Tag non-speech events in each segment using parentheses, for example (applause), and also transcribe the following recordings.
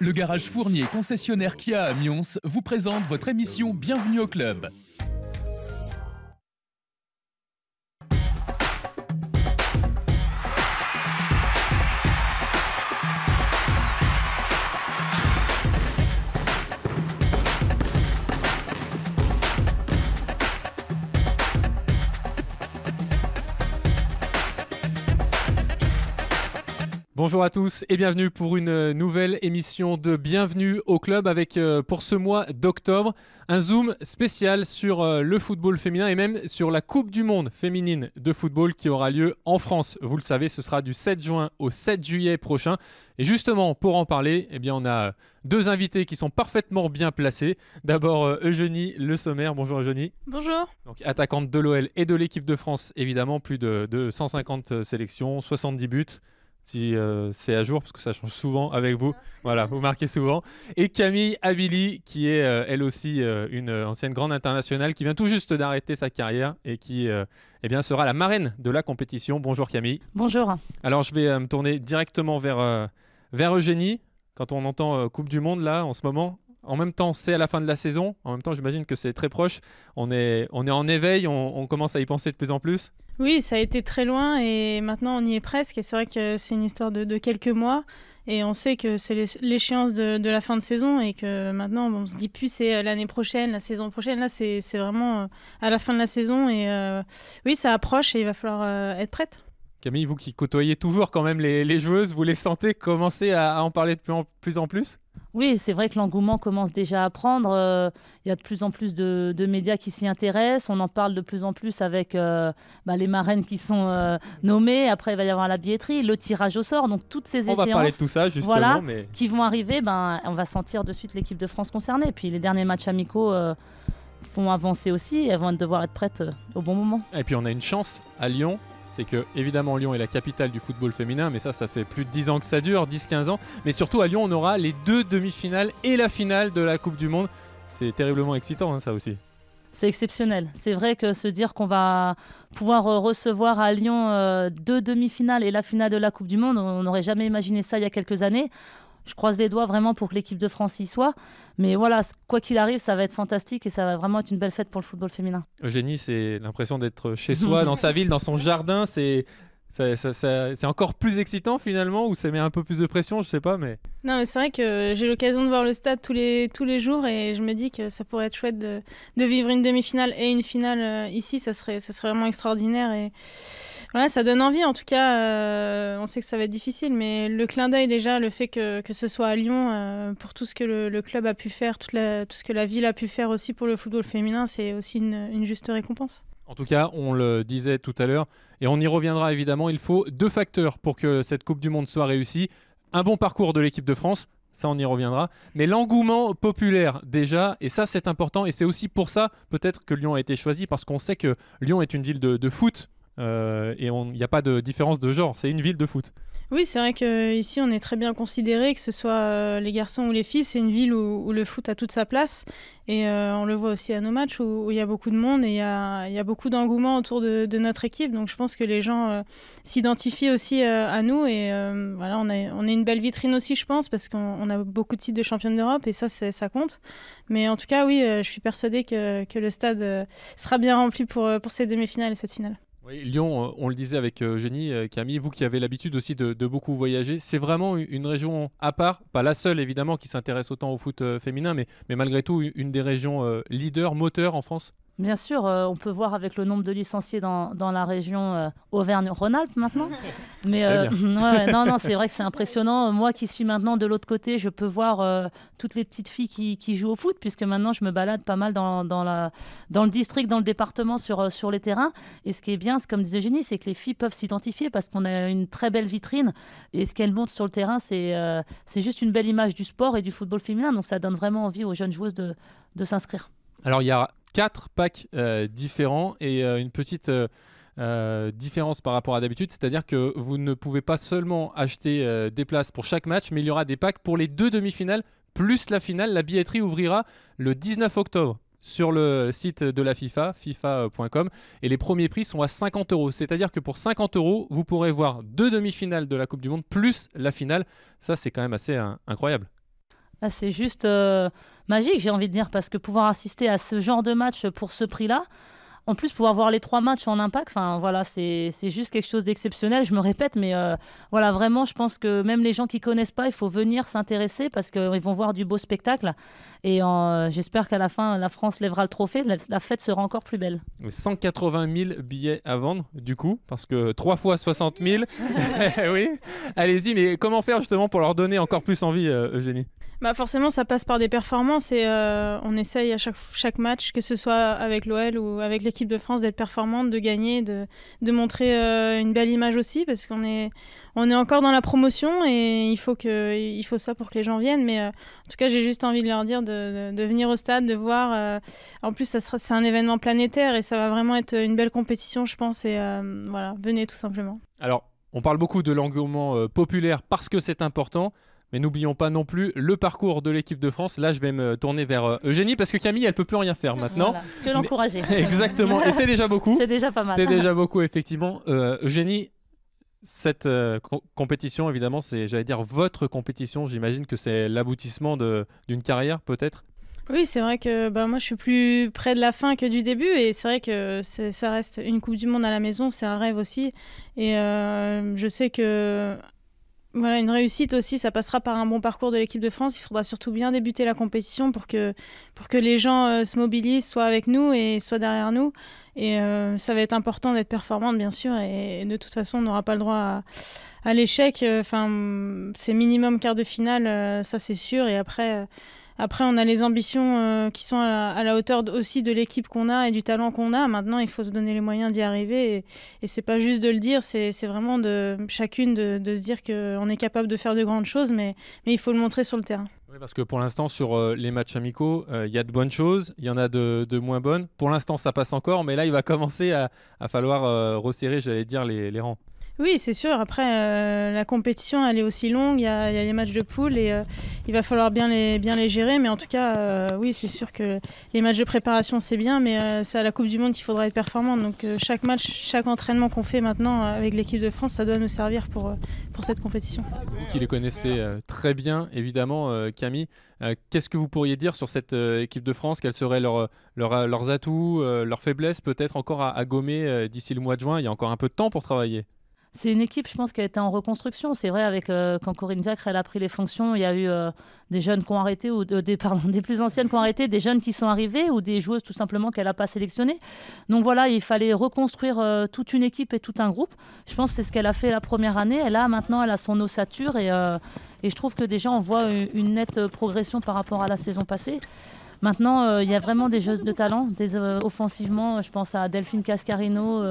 Le garage Fournier, concessionnaire Kia à Mions, vous présente votre émission Bienvenue au club. Bonjour à tous et bienvenue pour une euh, nouvelle émission de Bienvenue au club avec euh, pour ce mois d'octobre un zoom spécial sur euh, le football féminin et même sur la Coupe du monde féminine de football qui aura lieu en France. Vous le savez, ce sera du 7 juin au 7 juillet prochain et justement pour en parler, eh bien on a deux invités qui sont parfaitement bien placés. D'abord Eugénie Le Sommer. Bonjour Eugénie. Bonjour. Donc attaquante de l'OL et de l'équipe de France évidemment, plus de, de 150 sélections, 70 buts si euh, c'est à jour, parce que ça change souvent avec vous. Ah. Voilà, vous marquez souvent. Et Camille Abili, qui est euh, elle aussi euh, une ancienne grande internationale, qui vient tout juste d'arrêter sa carrière et qui eh bien, sera la marraine de la compétition. Bonjour Camille. Bonjour. Alors je vais me tourner directement vers, vers Eugénie. Quand on entend Coupe du Monde, là, en ce moment, en même temps, c'est à la fin de la saison. En même temps, j'imagine que c'est très proche. On est, on est en éveil, on, commence à y penser de plus en plus. Oui, ça a été très loin et maintenant on y est presque. Et c'est vrai que c'est une histoire de, quelques mois. Et on sait que c'est l'échéance de, la fin de saison et que maintenant on se dit plus c'est euh, l'année prochaine, la saison prochaine. Là, c'est vraiment euh, à la fin de la saison. Et euh, oui, ça approche et il va falloir être prête. Camille, vous qui côtoyez toujours quand même les, joueuses, vous les sentez commencer à, à en parler de plus en plus oui, c'est vrai que l'engouement commence déjà à prendre. Euh, il y a de plus en plus de, médias qui s'y intéressent. On en parle de plus en plus avec euh, bah, les marraines qui sont euh, nommées. Après, il va y avoir la billetterie, le tirage au sort. Donc, toutes ces on qui vont arriver, ben, on va sentir de suite l'équipe de France concernée. Puis, les derniers matchs amicaux font avancer aussi. Elles vont devoir être prêtes au bon moment. Et puis, on a une chance à Lyon c'est que évidemment Lyon est la capitale du football féminin, mais ça, ça fait plus de 10 ans que ça dure, 10-15 ans. Mais surtout à Lyon, on aura les deux demi-finales et la finale de la Coupe du Monde. C'est terriblement excitant, hein, ça aussi. C'est exceptionnel. C'est vrai que se dire qu'on va pouvoir euh, recevoir à Lyon euh, deux demi-finales et la finale de la Coupe du Monde, on n'aurait jamais imaginé ça il y a quelques années je croise les doigts vraiment pour que l'équipe de France y soit. Mais voilà, quoi qu'il arrive, ça va être fantastique et ça va vraiment être une belle fête pour le football féminin. Eugénie, c'est l'impression d'être chez (laughs) soi, dans sa ville, dans son jardin. C'est c'est encore plus excitant finalement ou ça met un peu plus de pression, je sais pas, mais. Non, mais c'est vrai que j'ai l'occasion de voir le stade tous les, tous les jours et je me dis que ça pourrait être chouette de, vivre une demi-finale et une finale euh, ici, ça serait, ça serait vraiment extraordinaire et. Voilà, ça donne envie en tout cas. Euh, on sait que ça va être difficile, mais le clin d'œil déjà, le fait que, que ce soit à Lyon, euh, pour tout ce que le, club a pu faire, tout ce que la ville a pu faire aussi pour le football féminin, c'est aussi une, juste récompense. En tout cas, on le disait tout à l'heure, et on y reviendra évidemment, il faut deux facteurs pour que cette Coupe du Monde soit réussie. Un bon parcours de l'équipe de France, ça on y reviendra, mais l'engouement populaire déjà, et ça c'est important, et c'est aussi pour ça peut-être que Lyon a été choisi, parce qu'on sait que Lyon est une ville de, de foot, euh, et il n'y a pas de différence de genre, c'est une ville de foot. Oui, c'est vrai qu'ici on est très bien considéré, que ce soit euh, les garçons ou les filles, c'est une ville où, le foot a toute sa place. Et euh, on le voit aussi à nos matchs où il y a beaucoup de monde et il y, a, beaucoup d'engouement autour de, notre équipe. Donc je pense que les gens s'identifient aussi à nous. Et voilà, on, on est une belle vitrine aussi, je pense, parce qu'on a beaucoup de titres de championne d'Europe et ça, ça compte. Mais en tout cas, oui, je suis persuadée que, que le stade sera bien rempli pour, pour ces demi-finales et cette finale. Lyon, euh, on le disait avec Eugénie, euh, Camille, vous qui avez l'habitude aussi de, beaucoup voyager, c'est vraiment une région à part, pas la seule évidemment qui s'intéresse autant au foot euh, féminin, mais, mais malgré tout une des régions leaders, moteurs en France Bien sûr, euh, on peut voir avec le nombre de licenciés dans, dans la région euh, Auvergne-Rhône-Alpes maintenant. (laughs) Mais euh, (laughs) non, non, c'est (laughs) vrai que c'est impressionnant. Moi qui suis maintenant de l'autre côté, je peux voir toutes les petites filles qui, qui, jouent au foot, puisque maintenant je me balade pas mal dans, dans, la, dans le district, dans le département, sur, sur les terrains. Et ce qui est bien, comme disait Génie, c'est que les filles peuvent s'identifier parce qu'on a une très belle vitrine. Et ce qu'elles montrent sur le terrain, c'est c'est juste une belle image du sport et du football féminin. Donc ça donne vraiment envie aux jeunes joueuses de, de s'inscrire. Alors il y a quatre packs euh, différents et euh, une petite... Euh, différence par rapport à d'habitude, c'est-à-dire que vous ne pouvez pas seulement acheter des places pour chaque match, mais il y aura des packs pour les deux demi-finales, plus la finale. La billetterie ouvrira le 19 octobre sur le site de la FIFA, fifa.com, et les premiers prix sont à 50 euros. C'est-à-dire que pour 50 euros, vous pourrez voir deux demi-finales de la Coupe du Monde, plus la finale. Ça, c'est quand même assez hein, incroyable. Ah, c'est juste euh, magique, j'ai envie de dire, parce que pouvoir assister à ce genre de match pour ce prix-là, en plus pouvoir voir les trois matchs en impact, enfin voilà, c'est juste quelque chose d'exceptionnel. Je me répète, mais euh, voilà, vraiment, je pense que même les gens qui connaissent pas, il faut venir s'intéresser parce qu'ils euh, vont voir du beau spectacle. Et euh, j'espère qu'à la fin, la France lèvera le trophée. La, fête sera encore plus belle. 180 000 billets à vendre, du coup, parce que trois fois 60 000. (laughs) Eh oui. Allez-y, mais comment faire justement pour leur donner encore plus envie, Eugénie bah forcément, ça passe par des performances et on essaye à chaque, chaque match, que ce soit avec l'OL ou avec l'équipe de France d'être performante, de gagner, de, de montrer euh, une belle image aussi, parce qu'on est, on est encore dans la promotion et il faut, que, il faut ça pour que les gens viennent. Mais euh, en tout cas, j'ai juste envie de leur dire de, de, venir au stade, de voir. Euh, en plus, ça sera, c'est un événement planétaire et ça va vraiment être une belle compétition, je pense. Et voilà, venez tout simplement. Alors, on parle beaucoup de l'engouement populaire parce que c'est important. Mais n'oublions pas non plus le parcours de l'équipe de France. Là, je vais me tourner vers euh, Eugénie parce que Camille, elle peut plus rien faire maintenant. Que l'encourager. (laughs) Exactement. Et c'est déjà beaucoup. (laughs) c'est déjà pas mal. C'est déjà (laughs) beaucoup, effectivement. Euh, Eugénie, cette euh, compétition, évidemment, c'est, j'allais dire, votre compétition. J'imagine que c'est l'aboutissement d'une carrière, peut-être. Oui, c'est vrai que ben moi je suis plus près de la fin que du début et c'est vrai que ça reste une Coupe du Monde à la maison, c'est un rêve aussi. Et je sais que voilà, une réussite aussi, ça passera par un bon parcours de l'équipe de France. Il faudra surtout bien débuter la compétition pour que, pour que les gens euh, se mobilisent, soient avec nous et soient derrière nous. Et euh, ça va être important d'être performante, bien sûr. Et, de toute façon, on n'aura pas le droit à, l'échec. Euh, enfin, c'est minimum quart de finale, ça c'est sûr. Et après, après, on a les ambitions euh, qui sont à la, hauteur aussi de l'équipe qu'on a et du talent qu'on a. Maintenant, il faut se donner les moyens d'y arriver. Et, et c'est pas juste de le dire, c'est vraiment de chacune de, se dire qu'on est capable de faire de grandes choses, mais, il faut le montrer sur le terrain. parce que pour l'instant, sur euh, les matchs amicaux, euh, il y a de bonnes choses, il y en a de, moins bonnes. Pour l'instant, ça passe encore, mais là, il va commencer à, falloir resserrer, j'allais dire, les rangs. Oui, c'est sûr. Après, euh, la compétition, elle est aussi longue. Il y, a les matchs de poule et euh, il va falloir bien les, gérer. Mais en tout cas, euh, oui, c'est sûr que les matchs de préparation, c'est bien. Mais c'est à la Coupe du Monde qu'il faudra être performant. Donc, chaque match, chaque entraînement qu'on fait maintenant avec l'équipe de France, ça doit nous servir pour, cette compétition. Vous qui les connaissez très bien, évidemment, Camille, qu'est-ce que vous pourriez dire sur cette équipe de France Quels seraient leurs atouts, leurs faiblesses, peut-être encore à, à gommer d'ici le mois de juin Il y a encore un peu de temps pour travailler. C'est une équipe, je pense, qui a été en reconstruction. C'est vrai, avec euh, quand Corinne Diacre a pris les fonctions, il y a eu euh, des jeunes qui ont arrêté, ou euh, des, plus anciennes qui ont arrêté, des jeunes qui sont arrivés, ou des joueuses tout simplement qu'elle n'a pas sélectionnées. Donc voilà, il fallait reconstruire toute une équipe et tout un groupe. Je pense que c'est ce qu'elle a fait la première année. Elle a maintenant, elle a son ossature. Et, je trouve que déjà, on voit une, nette progression par rapport à la saison passée. Maintenant, il y a vraiment des jeux de talent. Des, offensivement, je pense à Delphine Cascarino,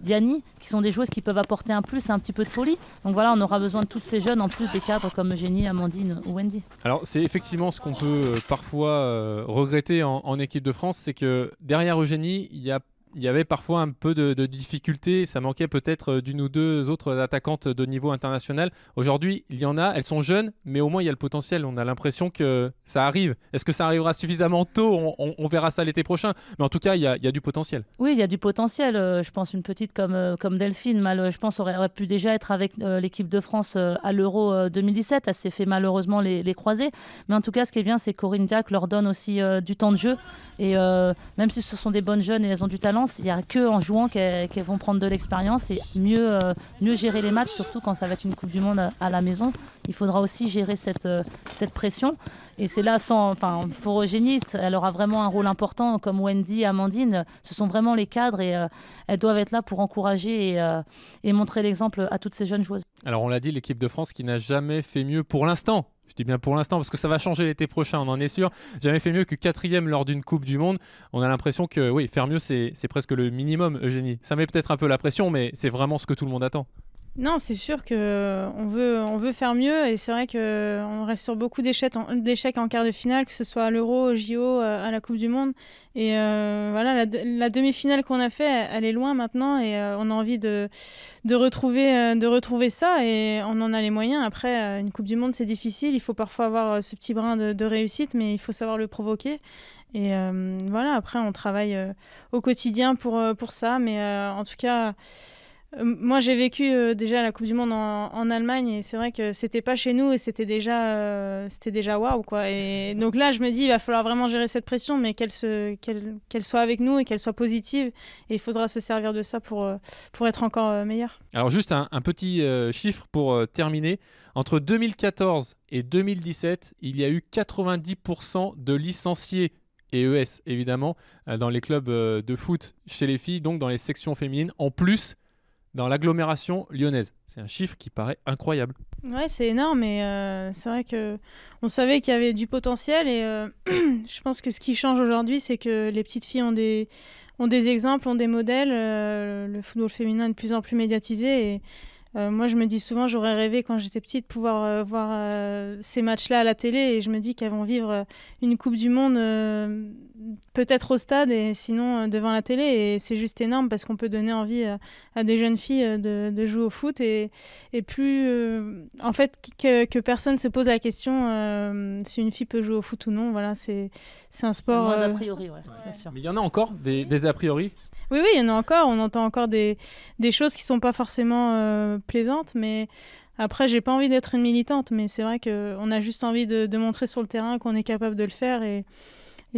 Diani, qui sont des joueuses qui peuvent apporter un plus, un petit peu de folie. Donc voilà, on aura besoin de toutes ces jeunes, en plus des cadres comme Eugénie, Amandine ou Wendy. Alors c'est effectivement ce qu'on peut euh, parfois euh, regretter en, en, équipe de France, c'est que derrière Eugénie, il y a il y avait parfois un peu de, difficultés ça manquait peut-être euh, d'une ou deux autres attaquantes de niveau international. Aujourd'hui, il y en a, elles sont jeunes, mais au moins il y a le potentiel. On a l'impression que ça arrive. Est-ce que ça arrivera suffisamment tôt on, verra ça l'été prochain. Mais en tout cas, il y a, du potentiel. Oui, il y a du potentiel. Euh, je pense une petite comme, euh, comme Delphine, mal, je pense, aurait, pu déjà être avec l'équipe de France à l'Euro 2017. Elle s'est fait malheureusement les, croiser Mais en tout cas, ce qui est bien, c'est que Corinne Diac leur donne aussi du temps de jeu. Et même si ce sont des bonnes jeunes et elles ont du talent, il n'y a que en jouant qu'elles vont prendre de l'expérience et mieux, euh, mieux gérer les matchs, surtout quand ça va être une Coupe du Monde à, la maison. Il faudra aussi gérer cette, euh, pression. Et c'est là, sans, enfin, pour Eugénie, elle aura vraiment un rôle important, comme Wendy, Amandine. Ce sont vraiment les cadres et euh, elles doivent être là pour encourager et montrer l'exemple à toutes ces jeunes joueuses. Alors on l'a dit, l'équipe de France qui n'a jamais fait mieux pour l'instant je dis bien pour l'instant parce que ça va changer l'été prochain, on en est sûr. Jamais fait mieux que quatrième lors d'une Coupe du Monde. On a l'impression que oui, faire mieux, c'est presque le minimum, Eugénie. Ça met peut-être un peu la pression, mais c'est vraiment ce que tout le monde attend. Non, c'est sûr que euh, on veut, on veut faire mieux et c'est vrai qu'on euh, reste sur beaucoup d'échecs en, quart de finale, que ce soit à l'Euro, au JO, euh, à la Coupe du Monde. Et voilà, la, demi-finale qu'on a fait, elle est loin maintenant et on a envie de, de, retrouver, de retrouver ça et on en a les moyens. Après, une Coupe du Monde, c'est difficile, il faut parfois avoir ce petit brin de, réussite, mais il faut savoir le provoquer. Et voilà, après, on travaille au quotidien pour, pour ça, mais en tout cas... Euh, moi, j'ai vécu euh, déjà la Coupe du Monde en, Allemagne et c'est vrai que c'était pas chez nous et c'était déjà, euh, c'était déjà waouh quoi. Et donc là, je me dis, il va falloir vraiment gérer cette pression, mais qu'elle soit avec nous et qu'elle soit positive. Et il faudra se servir de ça pour pour être encore meilleur. Alors juste un, petit chiffre pour terminer. Entre 2014 et 2017, il y a eu 90% de licenciés et ES évidemment dans les clubs de foot chez les filles, donc dans les sections féminines. En plus dans l'agglomération lyonnaise. C'est un chiffre qui paraît incroyable. Ouais, c'est énorme et euh, c'est vrai que on savait qu'il y avait du potentiel et euh, (clears throat) je pense que ce qui change aujourd'hui, c'est que les petites filles ont des ont des exemples, ont des modèles. Euh, le football féminin est de plus en plus médiatisé et euh, moi, je me dis souvent, j'aurais rêvé quand j'étais petite de pouvoir euh, voir euh, ces matchs-là à la télé. Et je me dis qu'elles vont vivre une Coupe du Monde peut-être au stade et sinon devant la télé. Et c'est juste énorme parce qu'on peut donner envie à, des jeunes filles de, jouer au foot. Et, plus, en fait, que, personne personne se pose la question si une fille peut jouer au foot ou non. Voilà, c'est un sport. Moins priori, ouais. c'est sûr. Mais il y en a encore des, des a priori oui, oui, il y en a encore. On entend encore des, choses qui ne sont pas forcément euh, plaisantes, mais après, j'ai pas envie d'être une militante, mais c'est vrai qu'on a juste envie de, de, montrer sur le terrain qu'on est capable de le faire et,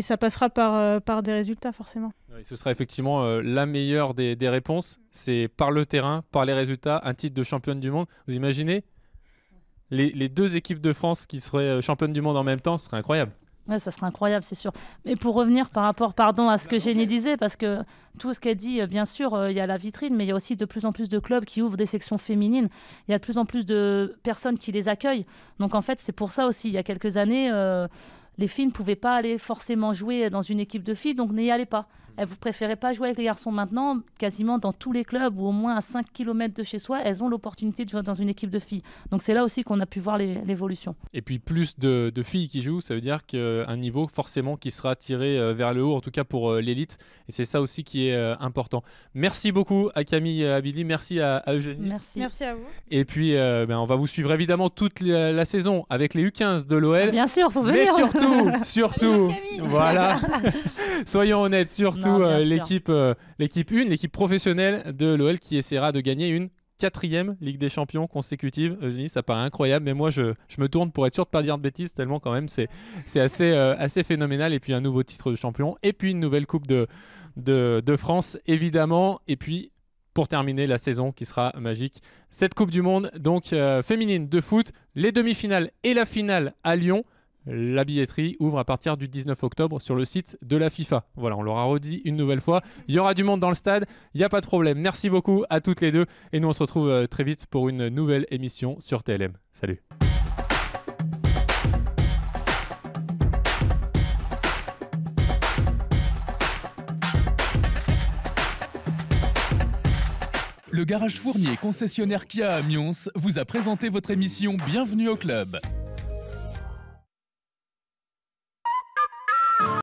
ça passera par, euh, par des résultats, forcément. ce sera effectivement euh, la meilleure des, réponses. C'est par le terrain, par les résultats, un titre de championne du monde. Vous imaginez les, les, deux équipes de France qui seraient championnes du monde en même temps, ce serait incroyable. Ouais, ça serait incroyable, c'est sûr. Mais pour revenir par rapport, pardon, à ce que Jenny disait, parce que tout ce qu'elle dit, euh, bien sûr, euh, il y a la vitrine, mais il y a aussi de plus en plus de clubs qui ouvrent des sections féminines. Il y a de plus en plus de personnes qui les accueillent. Donc en fait, c'est pour ça aussi. Il y a quelques années, euh, les filles ne pouvaient pas aller forcément jouer dans une équipe de filles, donc n'y allez pas. Eh, vous préférez pas jouer avec les garçons maintenant Quasiment dans tous les clubs ou au moins à 5 km de chez soi, elles ont l'opportunité de jouer dans une équipe de filles. Donc c'est là aussi qu'on a pu voir l'évolution. Et puis plus de, filles qui jouent, ça veut dire qu'un niveau forcément qui sera tiré euh, vers le haut, en tout cas pour euh, l'élite. Et c'est ça aussi qui est euh, important. Merci beaucoup à Camille Abili, merci à, Eugénie. Merci. Merci à vous. Et puis ben, on va vous suivre évidemment toute la, saison avec les U15 de l'OL. Ah, bien sûr, vous venir. Mais surtout, (laughs) surtout, voilà. (laughs) soyons honnêtes, surtout euh, l'équipe euh, l'équipe 1, l'équipe professionnelle de l'OL qui essaiera de gagner une quatrième Ligue des Champions consécutive. Eugénie, ça paraît incroyable, mais moi je, me tourne pour être sûr de pas dire de bêtises, tellement quand même c'est assez, euh, assez phénoménal. Et puis un nouveau titre de champion, et puis une nouvelle Coupe de, de, France, évidemment. Et puis pour terminer la saison qui sera magique. Cette Coupe du Monde, donc féminine de foot, les demi-finales et la finale à Lyon. La billetterie ouvre à partir du 19 octobre sur le site de la FIFA. Voilà, on l'aura redit une nouvelle fois. Il y aura du monde dans le stade, il n'y a pas de problème. Merci beaucoup à toutes les deux et nous on se retrouve euh, très vite pour une nouvelle émission sur TLM. Salut. Le garage fournier concessionnaire Kia à Mions vous a présenté votre émission Bienvenue au club.